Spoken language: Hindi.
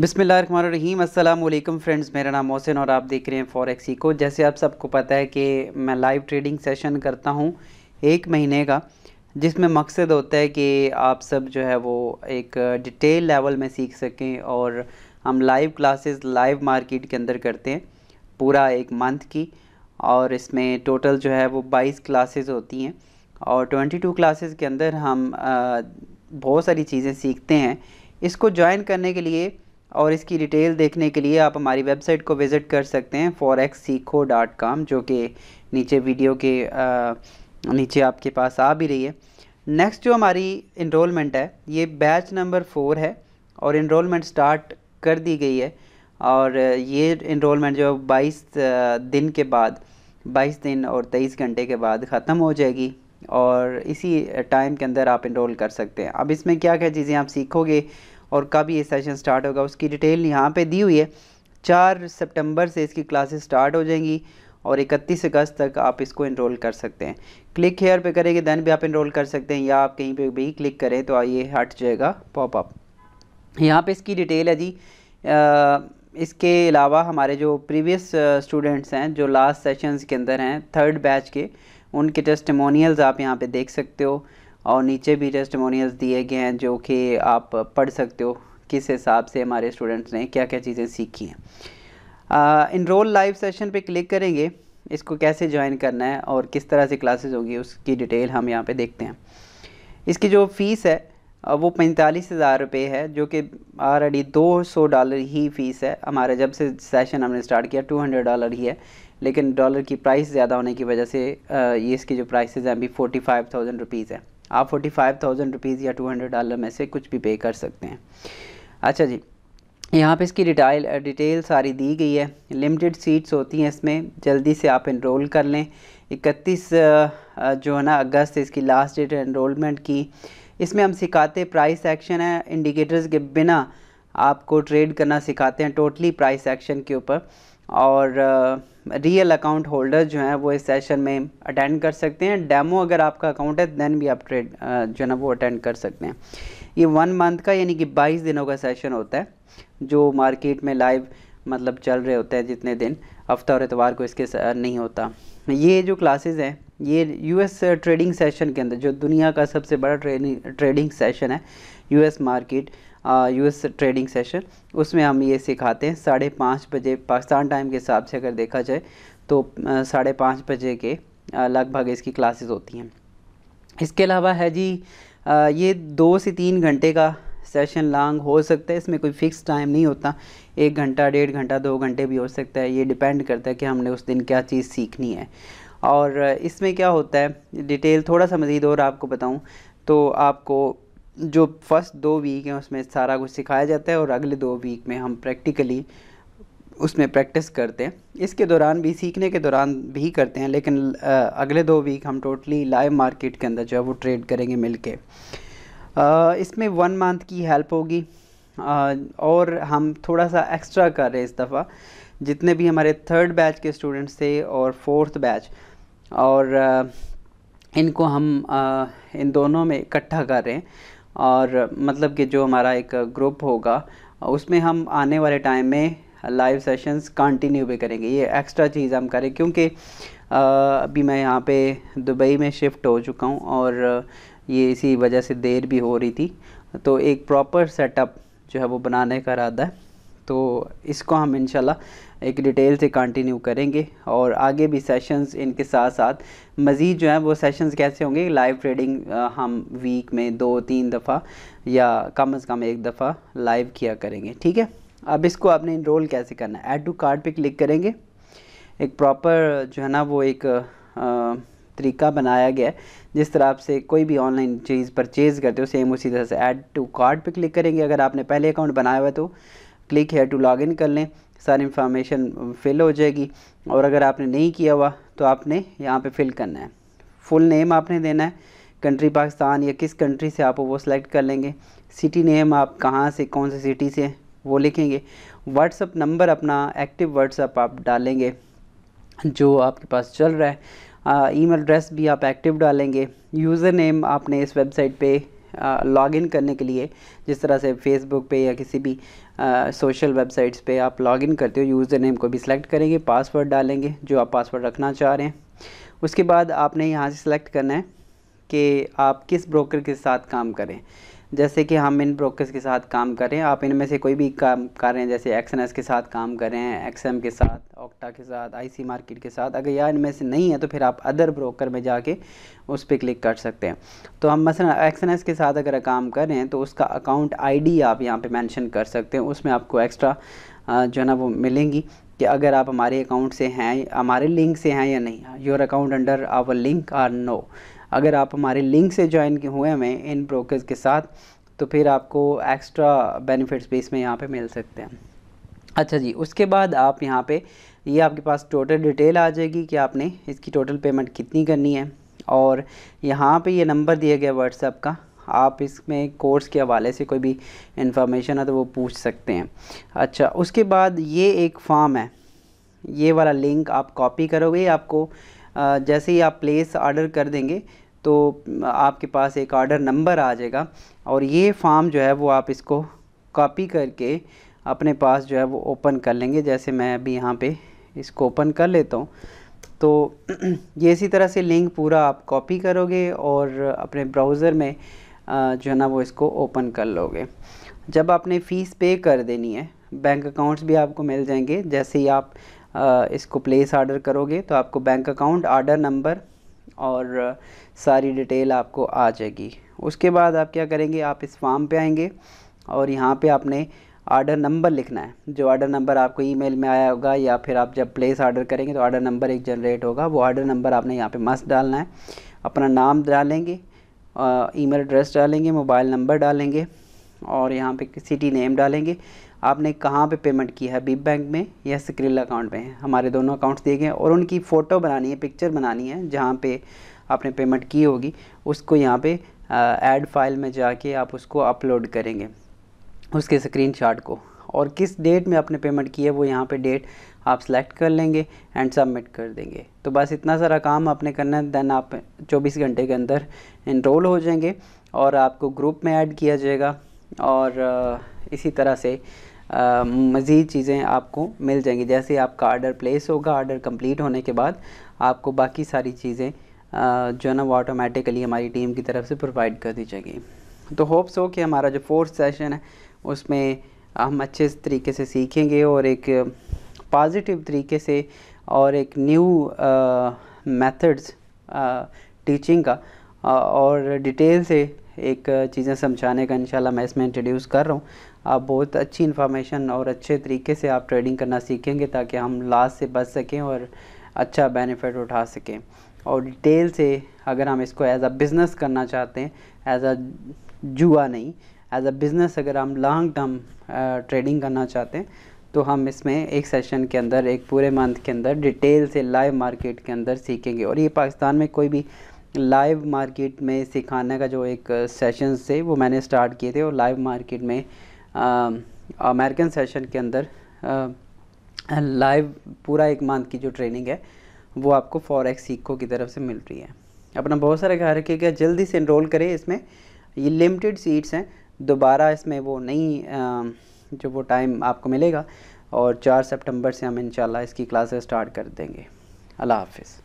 बिसमीम फ्रेंड्स मेरा नाम मोहसिन और आप देख रहे हैं फॉरेक्सी को जैसे आप सबको पता है कि मैं लाइव ट्रेडिंग सेशन करता हूँ एक महीने का जिसमें मकसद होता है कि आप सब जो है वो एक डिटेल लेवल में सीख सकें और हम लाइव क्लासेस लाइव मार्केट के अंदर करते हैं पूरा एक मंथ की और इसमें टोटल जो है वो 22 क्लासेस होती हैं और 22 क्लासेस के अंदर हम बहुत सारी चीज़ें सीखते हैं इसको ज्वाइन करने के लिए और इसकी डिटेल देखने के लिए आप हमारी वेबसाइट को विज़िट कर सकते हैं फॉर एक्स सीखो डॉट जो कि नीचे वीडियो के आ, नीचे आपके पास आ भी रही है नेक्स्ट जो हमारी इनरोलमेंट है ये बैच नंबर फोर है और इनरोलमेंट स्टार्ट कर दी गई है और ये इनरोलमेंट जो 22 दिन के बाद 22 दिन और 23 घंटे के बाद ख़त्म हो जाएगी और इसी टाइम के अंदर आप इनरोल कर सकते हैं अब इसमें क्या क्या चीज़ें आप सीखोगे और कब ये सेशन स्टार्ट होगा उसकी डिटेल यहाँ पे दी हुई है चार सितंबर से इसकी क्लासेस स्टार्ट हो जाएंगी और इकतीस अगस्त तक आप इसको इनरोल कर सकते हैं क्लिक हेयर पे करेंगे देन भी आप इनरोल कर सकते हैं या आप कहीं पे भी क्लिक करें तो ये हट जाएगा पॉपअप यहाँ पे इसकी डिटेल है जी आ, इसके अलावा हमारे जो प्रीवियस स्टूडेंट्स हैं जो लास्ट सेशंस के अंदर हैं थर्ड बैच के उनके टेस्टमोनियल्स आप यहाँ पे देख सकते हो और नीचे भी टेस्टमोनियल्स दिए गए हैं जो कि आप पढ़ सकते हो किस हिसाब से हमारे स्टूडेंट्स ने क्या क्या चीज़ें सीखी हैं इनरोल लाइव सेशन पे क्लिक करेंगे इसको कैसे ज्वाइन करना है और किस तरह से क्लासेस होगी उसकी डिटेल हम यहाँ पे देखते हैं इसकी जो फ़ीस है वो पैंतालीस हज़ार रुपये है जो कि ऑलरेडी दो सौ डॉलर ही फ़ीस है हमारा जब से सेशन हमने स्टार्ट किया टू हंड्रेड डॉलर ही है लेकिन डॉलर की प्राइस ज़्यादा होने की वजह से ये इसकी जो प्राइसेज़ हैं अभी फोर्टी फाइव थाउजेंड रुपीज़ है आप फोर्टी फाइव थाउजेंड रुपीज़ या टू हंड्रेड डॉलर में से कुछ भी पे कर सकते हैं अच्छा जी यहाँ पे इसकी डिटेल डिटेल सारी दी गई है लिमिटेड सीट्स होती हैं इसमें जल्दी से आप इनरोल कर लें इकतीस जो है ना अगस्त इसकी लास्ट डेट है इनरोलमेंट की इसमें हम सिखाते प्राइस एक्शन है इंडिकेटर्स के बिना आपको ट्रेड करना सिखाते हैं टोटली प्राइस एक्शन के ऊपर और रियल अकाउंट होल्डर जो हैं वो इस सेशन में अटेंड कर सकते हैं डेमो अगर आपका अकाउंट है देन भी आप ट्रेड जो है ना वो अटेंड कर सकते हैं ये वन मंथ का यानी कि बाईस दिनों का सेशन होता है जो मार्केट में लाइव मतलब चल रहे होते हैं जितने दिन हफ्ता और इतवार को इसके नहीं होता ये जो क्लासेस हैं ये यूएस ट्रेडिंग सेशन के अंदर जो दुनिया का सबसे बड़ा ट्रेडिंग ट्रेडिंग सेशन है US market US trading session उसमें हम ये सिखाते हैं साढ़े पाँच बजे पाकिस्तान टाइम के हिसाब से अगर देखा जाए तो साढ़े पाँच बजे के लगभग इसकी क्लासेस होती हैं इसके अलावा है जी आ, ये दो से तीन घंटे का सेशन लॉन्ग हो सकता है इसमें कोई फिक्स टाइम नहीं होता एक घंटा डेढ़ घंटा दो घंटे भी हो सकता है ये डिपेंड करता है कि हमने उस दिन क्या चीज़ सीखनी है और इसमें क्या होता है डिटेल थोड़ा सा मज़ीद और आपको बताऊं तो आपको जो फर्स्ट दो वीक हैं उसमें सारा कुछ सिखाया जाता है और अगले दो वीक में हम प्रैक्टिकली उसमें प्रैक्टिस करते हैं इसके दौरान भी सीखने के दौरान भी करते हैं लेकिन अगले दो वीक हम टोटली लाइव मार्केट के अंदर जो है वो ट्रेड करेंगे मिल के इसमें वन मंथ की हेल्प होगी और हम थोड़ा सा एक्स्ट्रा कर रहे हैं इस दफ़ा जितने भी हमारे थर्ड बैच के स्टूडेंट्स थे और फोर्थ बैच और इनको हम इन दोनों में इकट्ठा कर रहे हैं और मतलब कि जो हमारा एक ग्रुप होगा उसमें हम आने वाले टाइम में लाइव सेशंस कंटिन्यू भी करेंगे ये एक्स्ट्रा चीज़ हम करें क्योंकि अभी मैं यहाँ पे दुबई में शिफ्ट हो चुका हूँ और ये इसी वजह से देर भी हो रही थी तो एक प्रॉपर सेटअप जो है वो बनाने का इरादा है तो इसको हम इंशाल्लाह एक डिटेल से कंटिन्यू करेंगे और आगे भी सेशंस इनके साथ साथ मज़ीद जो हैं वो सेशंस कैसे होंगे लाइव ट्रेडिंग हम वीक में दो तीन दफ़ा या कम अज़ कम एक दफ़ा लाइव किया करेंगे ठीक है अब इसको आपने इनरोल कैसे करना है ऐड टू कार्ड पे क्लिक करेंगे एक प्रॉपर जो है ना वो एक आ, तरीका बनाया गया है जिस तरह आपसे कोई भी ऑनलाइन चीज़ परचेज़ करते हो सेम उसी तरह से ऐड टू कार्ड पे क्लिक करेंगे अगर आपने पहले अकाउंट बनाया हुआ है तो क्लिक हेयर टू लॉगिन कर लें सारी इन्फॉर्मेशन फिल हो जाएगी और अगर आपने नहीं किया हुआ तो आपने यहाँ पे फिल करना है फुल नेम आपने देना है कंट्री पाकिस्तान या किस कंट्री से आप वो सेलेक्ट कर लेंगे सिटी नेम आप कहाँ से कौन से सिटी से वो लिखेंगे व्हाट्सअप नंबर अपना एक्टिव व्हाट्सअप आप डालेंगे जो आपके पास चल रहा है ईमेल एड्रेस भी आप एक्टिव डालेंगे यूज़र नेम आपने इस वेबसाइट पे लॉगिन करने के लिए जिस तरह से फेसबुक पे या किसी भी सोशल वेबसाइट्स पे आप लॉगिन करते हो यूज़र नेम को भी सिलेक्ट करेंगे पासवर्ड डालेंगे जो आप पासवर्ड रखना चाह रहे हैं उसके बाद आपने यहाँ से सिलेक्ट करना है कि आप किस ब्रोकर के साथ काम करें जैसे कि हम इन ब्रोकर्स के साथ काम करें आप इनमें से कोई भी काम कर रहे हैं जैसे एक्स के साथ काम करें रहे एक्स के साथ एक्टा के साथ आईसी मार्केट के साथ अगर या इनमें से नहीं है तो फिर आप अदर ब्रोकर में जाके उस पर क्लिक कर सकते हैं तो हम मसला एक्सन के साथ अगर काम कर रहे हैं तो उसका अकाउंट आईडी आप यहाँ पे मेंशन कर सकते हैं उसमें आपको एक्स्ट्रा जो है ना वो मिलेंगी कि अगर आप हमारे अकाउंट से हैं हमारे लिंक से हैं या नहीं your account under our link or no अगर आप हमारे लिंक से ज्वाइन हुए हैं इन ब्रोकर्स के साथ तो फिर आपको एक्स्ट्रा बेनिफिट्स भी इसमें यहाँ पे मिल सकते हैं अच्छा जी उसके बाद आप यहाँ पे ये आपके पास टोटल डिटेल आ जाएगी कि आपने इसकी टोटल पेमेंट कितनी करनी है और यहाँ पे ये नंबर दिया गया व्हाट्सएप का आप इसमें कोर्स के हवाले से कोई भी इन्फॉर्मेशन है तो वो पूछ सकते हैं अच्छा उसके बाद ये एक फॉर्म है ये वाला लिंक आप कॉपी करोगे आपको जैसे ही आप प्लेस ऑर्डर कर देंगे तो आपके पास एक ऑर्डर नंबर आ जाएगा और ये फॉर्म जो है वो आप इसको कॉपी करके अपने पास जो है वो ओपन कर लेंगे जैसे मैं अभी यहाँ पे इसको ओपन कर लेता हूँ तो ये इसी तरह से लिंक पूरा आप कॉपी करोगे और अपने ब्राउज़र में जो है ना वो इसको ओपन कर लोगे जब आपने फ़ीस पे कर देनी है बैंक अकाउंट्स भी आपको मिल जाएंगे जैसे ही आप इसको प्लेस आर्डर करोगे तो आपको बैंक अकाउंट आर्डर नंबर और सारी डिटेल आपको आ जाएगी उसके बाद आप क्या करेंगे आप इस फॉर्म पे आएंगे और यहाँ पे आपने आर्डर नंबर लिखना है जो आर्डर नंबर आपको ईमेल में आया होगा या फिर आप जब प्लेस ऑर्डर करेंगे तो आर्डर नंबर एक जनरेट होगा वो ऑर्डर नंबर आपने यहाँ पे मस्त डालना है अपना नाम डालेंगे ईमेल एड्रेस डालेंगे मोबाइल नंबर डालेंगे और यहाँ पे सिटी नेम डालेंगे आपने कहाँ पे पेमेंट किया है बीप बैंक में या स्क्रिल अकाउंट में हमारे दोनों अकाउंट्स दिए गए और उनकी फ़ोटो बनानी है पिक्चर बनानी है जहाँ पे आपने पेमेंट की होगी उसको यहाँ पे ऐड फाइल में जाके आप उसको अपलोड करेंगे उसके शाट को और किस डेट में आपने पेमेंट की है वो यहाँ पे डेट आप सेलेक्ट कर लेंगे एंड सबमिट कर देंगे तो बस इतना सारा काम आपने करना है देन आप 24 घंटे के अंदर इनरोल हो जाएंगे और आपको ग्रुप में ऐड किया जाएगा और इसी तरह से मज़ीद चीज़ें आपको मिल जाएंगी जैसे आपका आर्डर प्लेस होगा आर्डर कंप्लीट होने के बाद आपको बाकी सारी चीज़ें जो है ना वो ऑटोमेटिकली हमारी टीम की तरफ से प्रोवाइड कर दी जाएगी तो होप्स हो कि हमारा जो फोर्थ सेशन है उसमें हम अच्छे तरीके से सीखेंगे और एक पॉजिटिव तरीके से और एक न्यू मेथड्स टीचिंग का आ, और डिटेल से एक चीज़ें समझाने का इंशाल्लाह मैं इसमें इंट्रोड्यूस कर रहा हूँ आप बहुत अच्छी इन्फॉर्मेशन और अच्छे तरीके से आप ट्रेडिंग करना सीखेंगे ताकि हम लास्ट से बच सकें और अच्छा बेनिफिट उठा सकें और डिटेल से अगर हम इसको एज अ बिज़नेस करना चाहते हैं एज अ जुआ नहीं एज अ बिज़नेस अगर हम लॉन्ग टर्म ट्रेडिंग करना चाहते हैं तो हम इसमें एक सेशन के अंदर एक पूरे मंथ के अंदर डिटेल से लाइव मार्केट के अंदर सीखेंगे और ये पाकिस्तान में कोई भी लाइव मार्केट में सिखाने का जो एक सेशन से वो मैंने स्टार्ट किए थे और लाइव मार्केट में अमेरिकन सेशन के अंदर लाइव पूरा एक मंथ की जो ट्रेनिंग है वो आपको फॉरेक्स सीखो की तरफ से मिल रही है अपना बहुत सारा ख्याल रखिएगा जल्दी से इनरोल करें इसमें ये लिमिटेड सीट्स हैं दोबारा इसमें वो नहीं जो वो टाइम आपको मिलेगा और 4 सितंबर से हम इंशाल्लाह इसकी क्लासेस स्टार्ट कर देंगे अल्लाह हाफिज़